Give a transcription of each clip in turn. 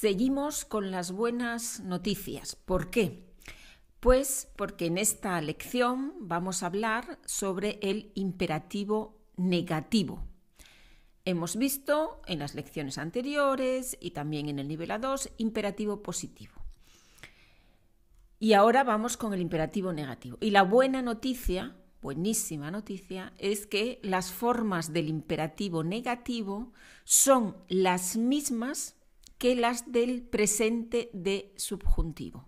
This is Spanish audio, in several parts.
Seguimos con las buenas noticias. ¿Por qué? Pues porque en esta lección vamos a hablar sobre el imperativo negativo. Hemos visto en las lecciones anteriores y también en el nivel A2 imperativo positivo. Y ahora vamos con el imperativo negativo. Y la buena noticia, buenísima noticia, es que las formas del imperativo negativo son las mismas que las del presente de subjuntivo.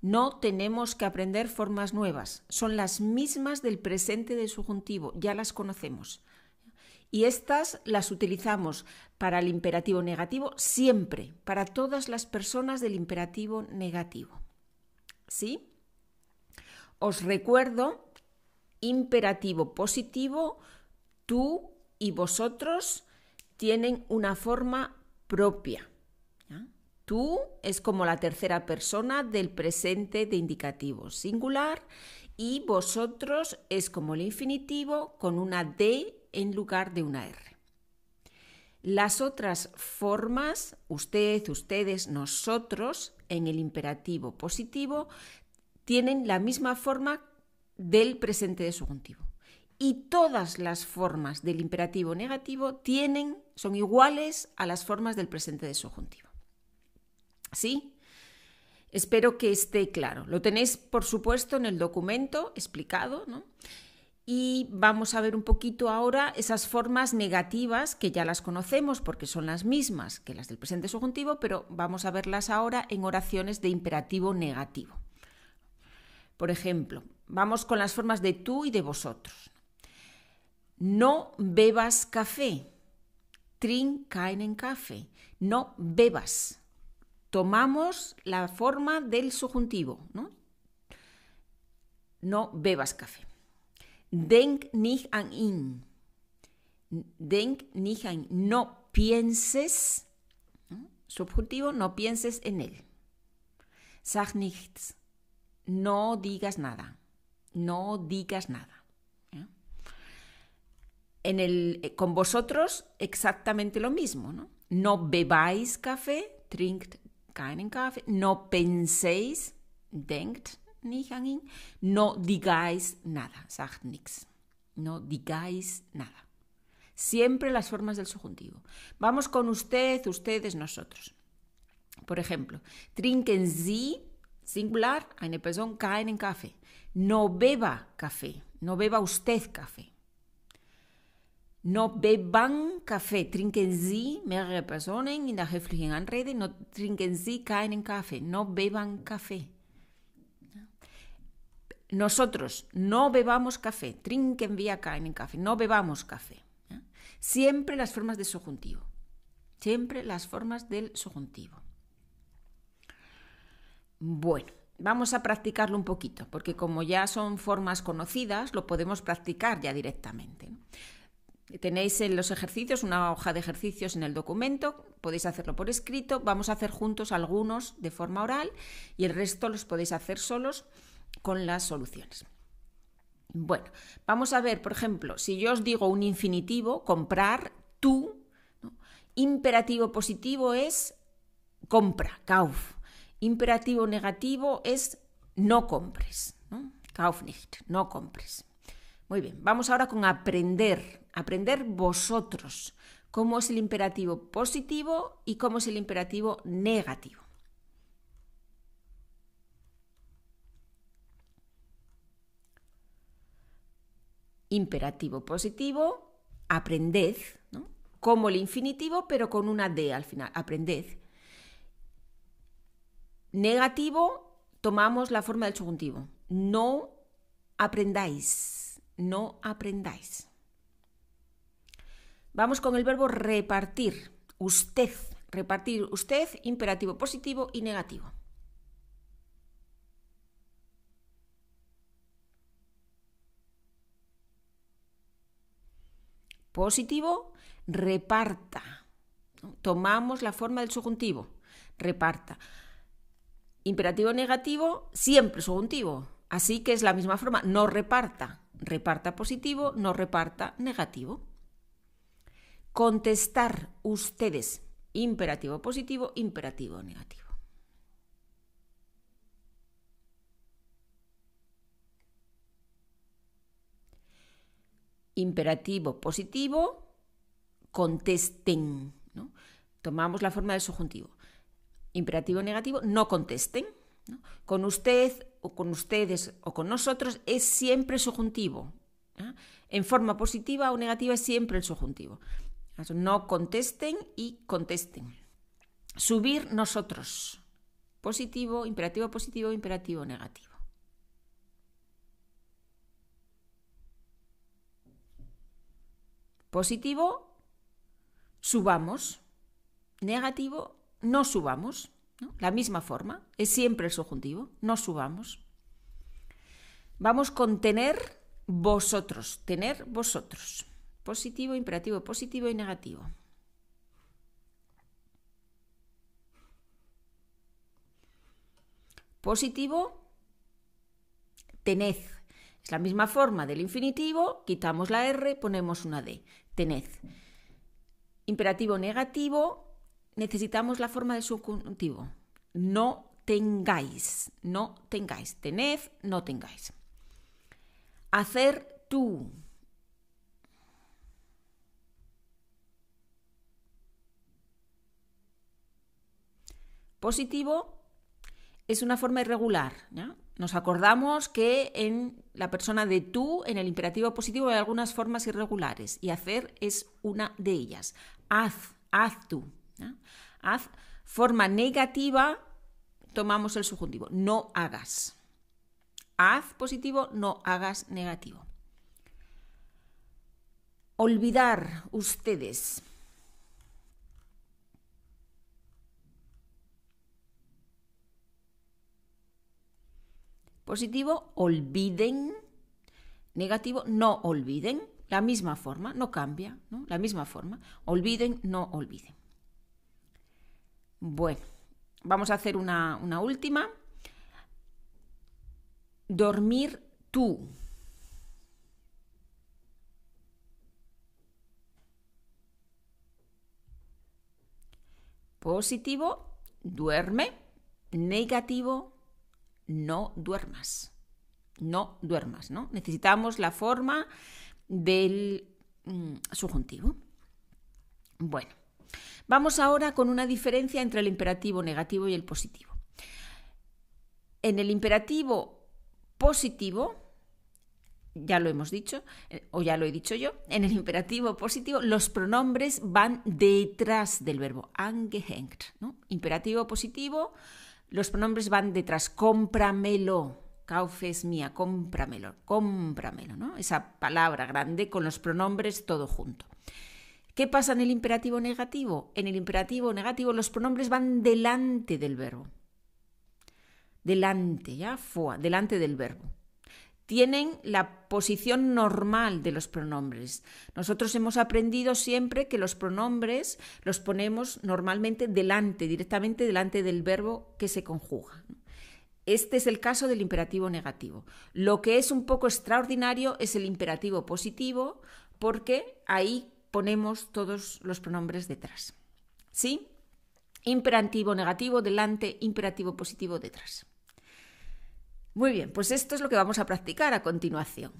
No tenemos que aprender formas nuevas, son las mismas del presente de subjuntivo, ya las conocemos. Y estas las utilizamos para el imperativo negativo siempre, para todas las personas del imperativo negativo. ¿Sí? Os recuerdo, imperativo positivo, tú y vosotros tienen una forma propia. Tú es como la tercera persona del presente de indicativo singular y vosotros es como el infinitivo con una D en lugar de una R. Las otras formas, usted, ustedes, nosotros, en el imperativo positivo, tienen la misma forma del presente de subjuntivo. Y todas las formas del imperativo negativo tienen, son iguales a las formas del presente de subjuntivo. ¿Sí? Espero que esté claro. Lo tenéis, por supuesto, en el documento explicado, Y vamos a ver un poquito ahora esas formas negativas que ya las conocemos porque son las mismas que las del presente subjuntivo, pero vamos a verlas ahora en oraciones de imperativo negativo. Por ejemplo, vamos con las formas de tú y de vosotros. No bebas café. Trin en café. No bebas tomamos la forma del subjuntivo, ¿no? bebas café. Denk nicht an ihn. Denk nicht an No pienses. Subjuntivo, no pienses en él. Sag nichts. No digas nada. No digas nada. En el, eh, con vosotros exactamente lo mismo, ¿no? No bebáis café, trinkt keinen Kaffee. No penséis, denkt nicht No digáis nada, sagt nichts. No digáis nada. Siempre las formas del subjuntivo. Vamos con usted, ustedes, nosotros. Por ejemplo, trinken Sie, singular, eine Person, keinen Kaffee. No beba café, no beba usted café. No beban café, trinquen sí, mehrere Personen in der no trinquen Sie keinen café. no beban café. Nosotros no bebamos café, trinquen vía en café. no bebamos café. Siempre las formas del subjuntivo. Siempre las formas del subjuntivo. Bueno, vamos a practicarlo un poquito, porque como ya son formas conocidas, lo podemos practicar ya directamente. Tenéis en los ejercicios una hoja de ejercicios en el documento, podéis hacerlo por escrito, vamos a hacer juntos algunos de forma oral y el resto los podéis hacer solos con las soluciones. Bueno, vamos a ver, por ejemplo, si yo os digo un infinitivo, comprar, tú, imperativo positivo es compra, kauf. Imperativo negativo es no compres, kauf nicht, no compres. Muy bien, vamos ahora con aprender. Aprender vosotros. ¿Cómo es el imperativo positivo y cómo es el imperativo negativo? Imperativo positivo, aprended, como el infinitivo, pero con una D al final, aprended. Negativo, tomamos la forma del subjuntivo. No aprendáis no aprendáis. Vamos con el verbo repartir. Usted, repartir usted, imperativo positivo y negativo. Positivo, reparta. Tomamos la forma del subjuntivo. Reparta. Imperativo negativo, siempre subjuntivo. Así que es la misma forma, no reparta reparta positivo, no reparta negativo. Contestar ustedes imperativo positivo, imperativo negativo. Imperativo positivo, contesten. Tomamos la forma del subjuntivo. Imperativo negativo, no contesten. Con usted o con ustedes o con nosotros es siempre subjuntivo. En forma positiva o negativa es siempre el subjuntivo. No contesten y contesten. Subir nosotros. Positivo, imperativo positivo, imperativo negativo. Positivo, subamos. Negativo, no subamos. La misma forma, es siempre el subjuntivo, no subamos. Vamos con tener vosotros, tener vosotros. Positivo, imperativo, positivo y negativo. Positivo, tened. Es la misma forma del infinitivo, quitamos la R, ponemos una D, tened. Imperativo negativo, necesitamos la forma del subjuntivo. No tengáis, no tengáis. Tened, no tengáis. Hacer tú. Positivo es una forma irregular. Nos acordamos que en la persona de tú, en el imperativo positivo, hay algunas formas irregulares y hacer es una de ellas. Haz, haz tú. Haz forma negativa, tomamos el subjuntivo, no hagas. Haz positivo, no hagas negativo. Olvidar ustedes. Positivo, olviden. Negativo, no olviden. La misma forma, no cambia, ¿no? La misma forma. Olviden, no olviden. Bueno, vamos a hacer una, última. Dormir tú. Positivo, duerme. Negativo, no duermas. No duermas, ¿no? Necesitamos la forma del mm, subjuntivo. Bueno. Vamos ahora con una diferencia entre el imperativo negativo y el positivo. En el imperativo positivo, ya lo hemos dicho, eh, o ya lo he dicho yo, en el imperativo positivo los pronombres van detrás del verbo angehängt. Imperativo positivo, los pronombres van detrás, cómpramelo, Caufe es mía, cómpramelo, cómpramelo, Esa palabra grande con los pronombres todo junto. ¿Qué pasa en el imperativo negativo? En el imperativo negativo los pronombres van delante del verbo. Delante, ¿ya? Fua, delante del verbo. Tienen la posición normal de los pronombres. Nosotros hemos aprendido siempre que los pronombres los ponemos normalmente delante, directamente delante del verbo que se conjuga. Este es el caso del imperativo negativo. Lo que es un poco extraordinario es el imperativo positivo, porque ahí ponemos todos los pronombres detrás. ¿Sí? Imperativo negativo delante, imperativo positivo detrás. Muy bien, pues esto es lo que vamos a practicar a continuación.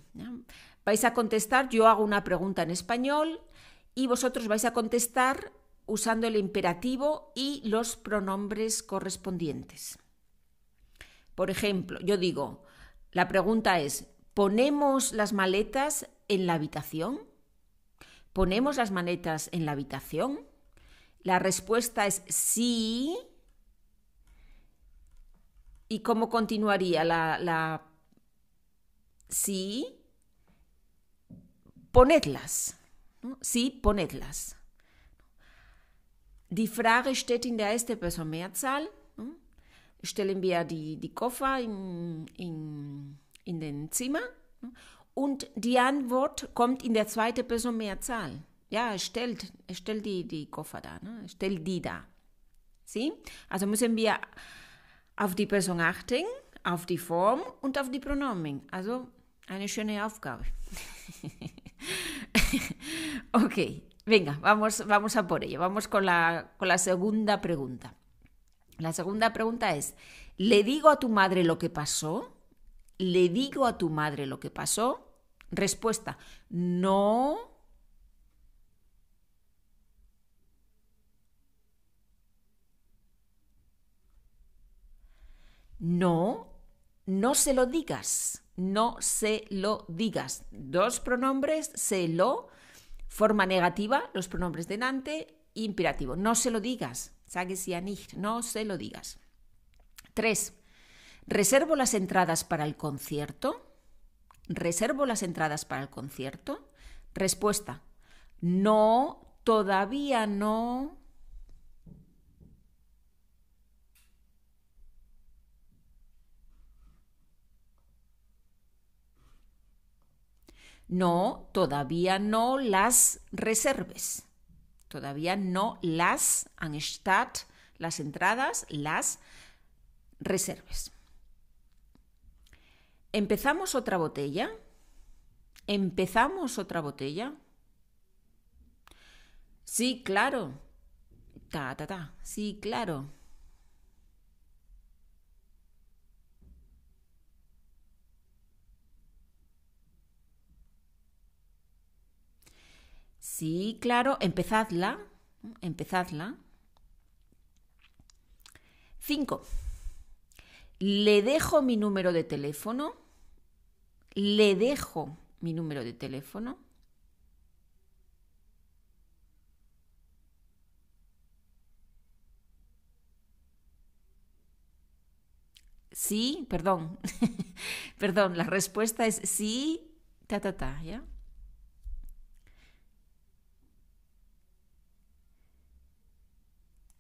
Vais a contestar, yo hago una pregunta en español y vosotros vais a contestar usando el imperativo y los pronombres correspondientes. Por ejemplo, yo digo, la pregunta es, ¿ponemos las maletas en la habitación? ¿Ponemos las manetas en la habitación? La respuesta es sí. ¿Y cómo continuaría la, Sí. Ponedlas. Sí, ponedlas. Die Frage steht in der ersten Person Mehrzahl. Stellen wir die, die Koffer in, in, den Zimmer. Und die Antwort kommt in der zweiten Person Mehrzahl. Ja, stellt, stellt die, die Koffer da, ne? stellt die da. Sie? Also müssen wir auf die Person achten, auf die Form und auf die Pronomen. Also eine schöne Aufgabe. okay, venga, vamos, vamos a por ello. Vamos con la, con la segunda pregunta. La segunda pregunta es, ¿le digo a tu madre lo que pasó? ¿Le digo a tu madre lo que pasó? Respuesta, no. No, no se lo digas, no se lo digas. Dos pronombres, se lo, forma negativa, los pronombres de delante, imperativo. No se lo digas, a nicht, no se lo digas. Tres, reservo las entradas para el concierto. ¿Reservo las entradas para el concierto? Respuesta, no, todavía no. No, todavía no las reserves. Todavía no las, anstatt las entradas, las reserves. ¿Empezamos otra botella? ¿Empezamos otra botella? Sí, claro. Ta, ta, ta. Sí, claro. Sí, claro. Empezadla. Empezadla. Cinco le dejo mi número de teléfono, le dejo mi número de teléfono. Sí, perdón, perdón, la respuesta es sí, ta, ta, ta, ¿ya?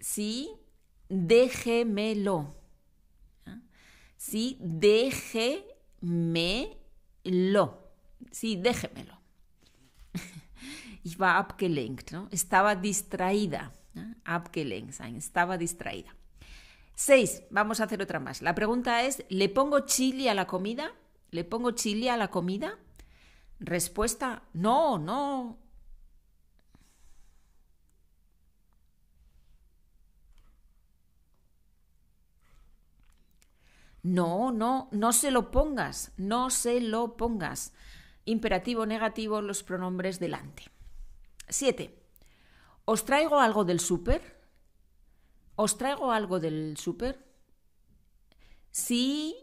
Sí, déjemelo. ¿sí? Déjemelo, ¿sí? Déjemelo. Ich war abgelenkt, ¿no? Estaba distraída. estaba distraída. Seis, vamos a hacer otra más. La pregunta es, ¿le pongo chili a la comida? ¿Le pongo chili a la comida? Respuesta, no, no, No, no, no se lo pongas, no se lo pongas. Imperativo negativo, los pronombres delante. Siete, ¿Os traigo algo del súper? ¿Os traigo algo del súper? Sí,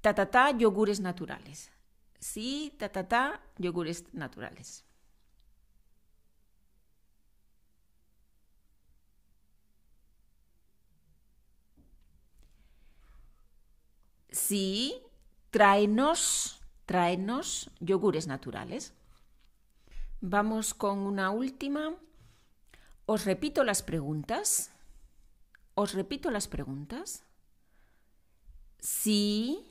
ta, ta, ta, yogures naturales. Sí, ta, ta, ta, yogures naturales. sí, tráenos, tráenos yogures naturales. Vamos con una última. Os repito las preguntas. Os repito las preguntas. Sí,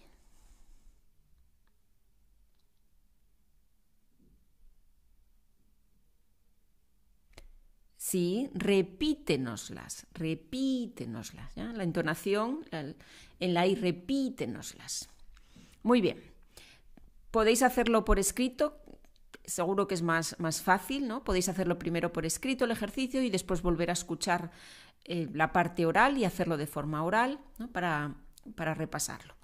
¿sí? Repítenoslas, repítenoslas. La entonación en la I, repítenoslas. Muy bien. Podéis hacerlo por escrito, seguro que es más, fácil, ¿no? Podéis hacerlo primero por escrito el ejercicio y después volver a escuchar eh, la parte oral y hacerlo de forma oral para, para repasarlo.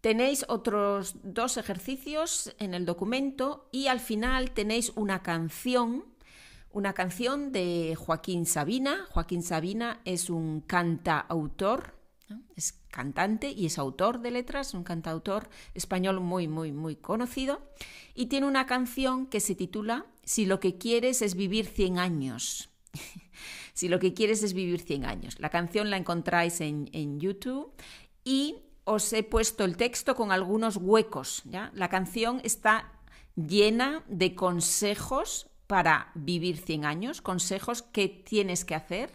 Tenéis otros dos ejercicios en el documento y al final tenéis una canción una canción de Joaquín Sabina. Joaquín Sabina es un cantautor, es cantante y es autor de letras, un cantautor español muy, muy, muy conocido. Y tiene una canción que se titula Si lo que quieres es vivir 100 años. si lo que quieres es vivir 100 años. La canción la encontráis en, en YouTube y os he puesto el texto con algunos huecos. ¿ya? La canción está llena de consejos para vivir 100 años, consejos que tienes que hacer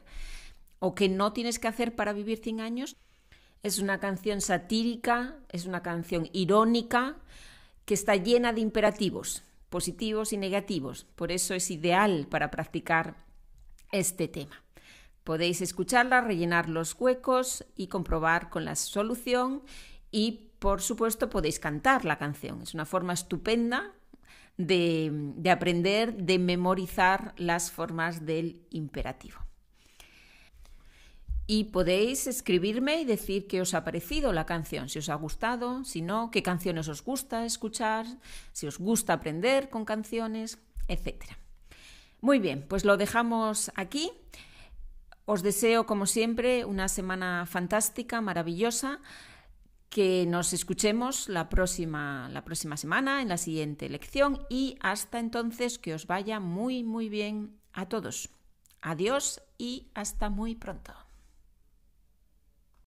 o que no tienes que hacer para vivir 100 años. Es una canción satírica, es una canción irónica, que está llena de imperativos, positivos y negativos. Por eso es ideal para practicar este tema. Podéis escucharla, rellenar los huecos y comprobar con la solución y por supuesto podéis cantar la canción. Es una forma estupenda de, aprender, de memorizar las formas del imperativo. Y podéis escribirme y decir qué os ha parecido la canción, si os ha gustado, si no, qué canciones os gusta escuchar, si os gusta aprender con canciones, etc. Muy bien, pues lo dejamos aquí. Os deseo, como siempre, una semana fantástica, maravillosa que nos escuchemos la próxima, la próxima semana, en la siguiente lección y hasta entonces que os vaya muy, muy bien a todos. Adiós y hasta muy pronto.